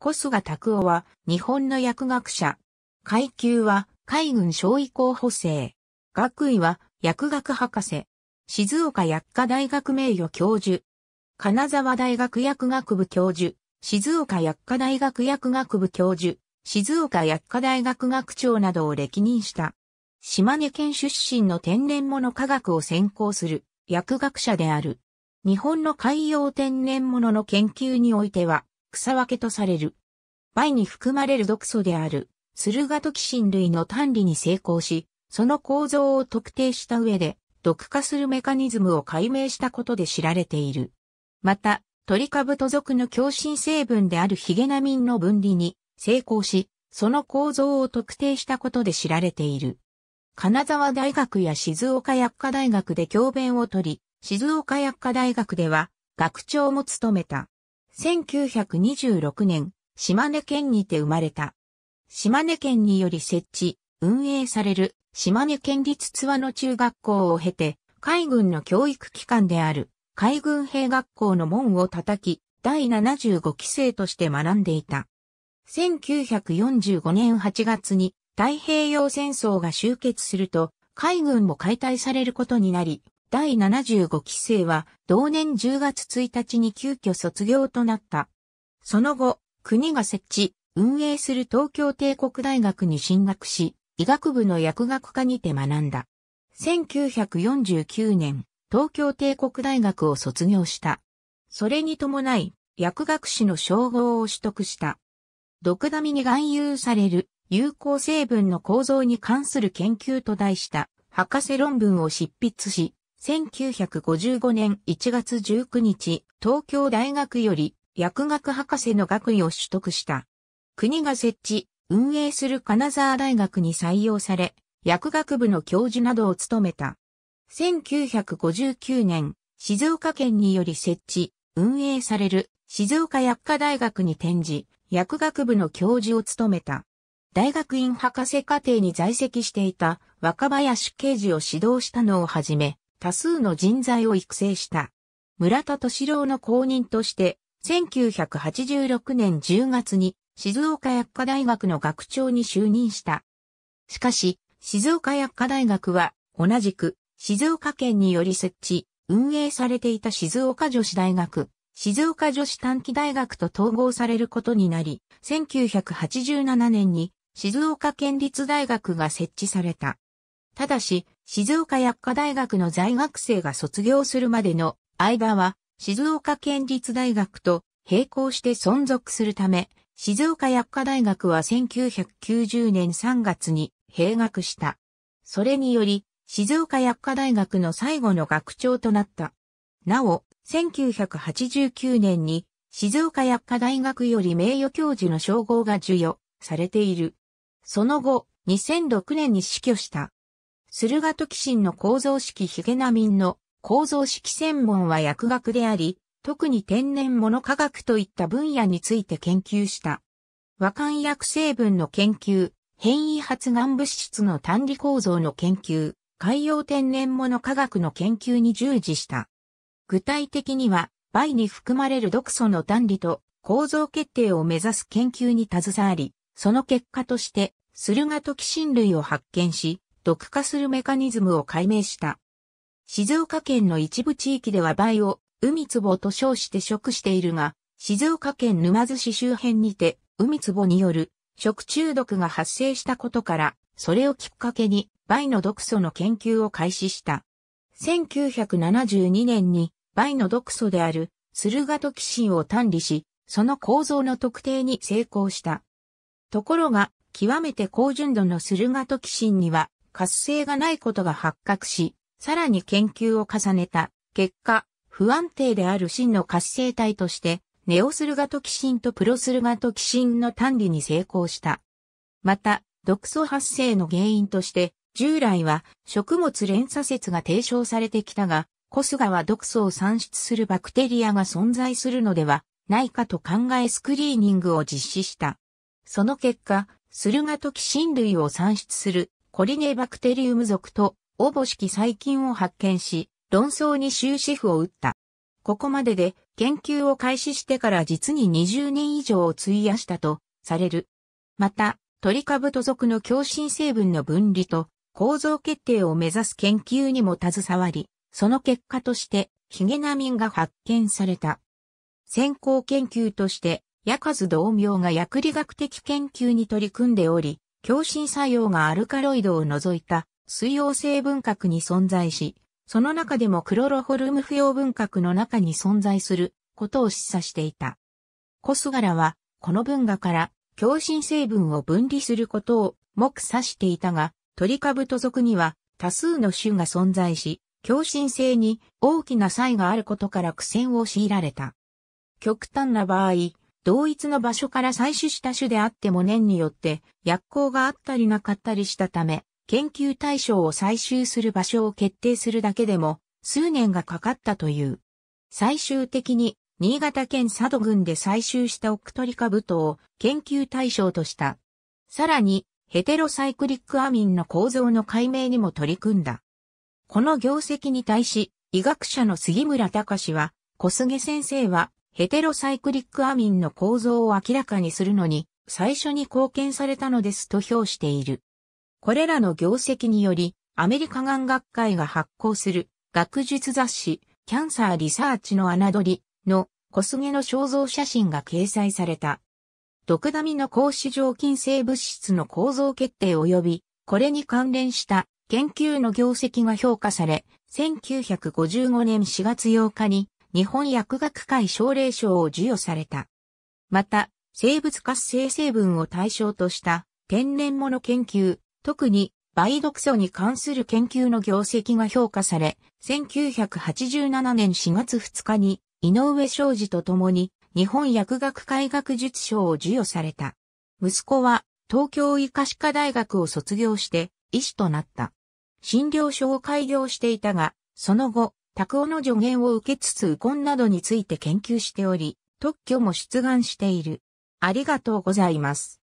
小菅拓夫は日本の薬学者。階級は海軍小尉候補生。学位は薬学博士。静岡薬科大学名誉教授。金沢大学薬学部教授。静岡薬科大学薬学部教授。静岡薬科大学学長などを歴任した。島根県出身の天然物科学を専攻する薬学者である。日本の海洋天然物の研究においては、草分けとされる。梅に含まれる毒素である、スルガトキシン類の単理に成功し、その構造を特定した上で、毒化するメカニズムを解明したことで知られている。また、トリカブト属の共振成分であるヒゲナミンの分離に成功し、その構造を特定したことで知られている。金沢大学や静岡薬科大学で教鞭を取り、静岡薬科大学では学長も務めた。1926年、島根県にて生まれた。島根県により設置、運営される島根県立津和野中学校を経て、海軍の教育機関である海軍兵学校の門を叩き、第75期生として学んでいた。1945年8月に太平洋戦争が終結すると、海軍も解体されることになり、第75期生は同年10月1日に急遽卒業となった。その後、国が設置、運営する東京帝国大学に進学し、医学部の薬学科にて学んだ。1949年、東京帝国大学を卒業した。それに伴い、薬学士の称号を取得した。毒ダミに含有される有効成分の構造に関する研究と題した博士論文を執筆し、1955年1月19日、東京大学より薬学博士の学位を取得した。国が設置、運営する金沢大学に採用され、薬学部の教授などを務めた。1959年、静岡県により設置、運営される静岡薬科大学に転じ、薬学部の教授を務めた。大学院博士課程に在籍していた若林刑事を指導したのをはじめ、多数の人材を育成した。村田敏郎の後任として、1986年10月に静岡薬科大学の学長に就任した。しかし、静岡薬科大学は同じく静岡県により設置、運営されていた静岡女子大学、静岡女子短期大学と統合されることになり、1987年に静岡県立大学が設置された。ただし、静岡薬科大学の在学生が卒業するまでの間は、静岡県立大学と並行して存続するため、静岡薬科大学は1990年3月に閉学した。それにより、静岡薬科大学の最後の学長となった。なお、1989年に静岡薬科大学より名誉教授の称号が授与されている。その後、2006年に死去した。駿河時神の構造式ヒゲナミンの構造式専門は薬学であり、特に天然物科学といった分野について研究した。和漢薬成分の研究、変異発が物質の単理構造の研究、海洋天然物科学の研究に従事した。具体的には、倍に含まれる毒素の単理と構造決定を目指す研究に携わり、その結果として、駿河時親類を発見し、毒化するメカニズムを解明した。静岡県の一部地域では梅を海壺と称して食しているが、静岡県沼津市周辺にて海壺による食中毒が発生したことから、それをきっかけに梅の毒素の研究を開始した。1972年に梅の毒素であるスルガトキシンを単理し、その構造の特定に成功した。ところが、極めて高純度のスルガトキシンには活性がないことが発覚し、さらに研究を重ねた結果、不安定である真の活性体として、ネオスルガトキシンとプロスルガトキシンの単理に成功した。また、毒素発生の原因として、従来は食物連鎖説が提唱されてきたが、コスガは毒素を産出するバクテリアが存在するのではないかと考えスクリーニングを実施した。その結果、スルガトキシン類を産出するコリネバクテリウム属とぼし式細菌を発見し、論争に終止符を打った。ここまでで研究を開始してから実に20年以上を費やしたとされる。また、トリカブト属の共振成分の分離と構造決定を目指す研究にも携わり、その結果としてヒゲナミンが発見された。先行研究として、ヤカズ同名が薬理学的研究に取り組んでおり、共振作用がアルカロイドを除いた水溶性分核に存在し、その中でもクロロホルム不溶分核の中に存在することを示唆していた。コスガラは、この分画から共振成分を分離することを目指していたが、トリカブト族には多数の種が存在し、共振性に大きな差異があることから苦戦を強いられた。極端な場合、同一の場所から採取した種であっても年によって薬効があったりなかったりしたため、研究対象を採集する場所を決定するだけでも数年がかかったという。最終的に新潟県佐渡郡で採集したオクトリカブトを研究対象とした。さらに、ヘテロサイクリックアミンの構造の解明にも取り組んだ。この業績に対し、医学者の杉村隆は、小菅先生は、ヘテロサイクリックアミンの構造を明らかにするのに、最初に貢献されたのですと評している。これらの業績により、アメリカがん学会が発行する学術雑誌、キャンサーリサーチの穴取りの小菅の肖像写真が掲載された。毒ダミの格子状菌性物質の構造決定及び、これに関連した研究の業績が評価され、1955年4月8日に日本薬学会奨励賞を授与された。また、生物活性成分を対象とした天然物研究、特に梅毒素に関する研究の業績が評価され、1987年4月2日に井上昌司と共に日本薬学会学術賞を授与された。息子は東京医科歯科大学を卒業して医師となった。診療所を開業していたが、その後、拓をの助言を受けつつ右根などについて研究しており、特許も出願している。ありがとうございます。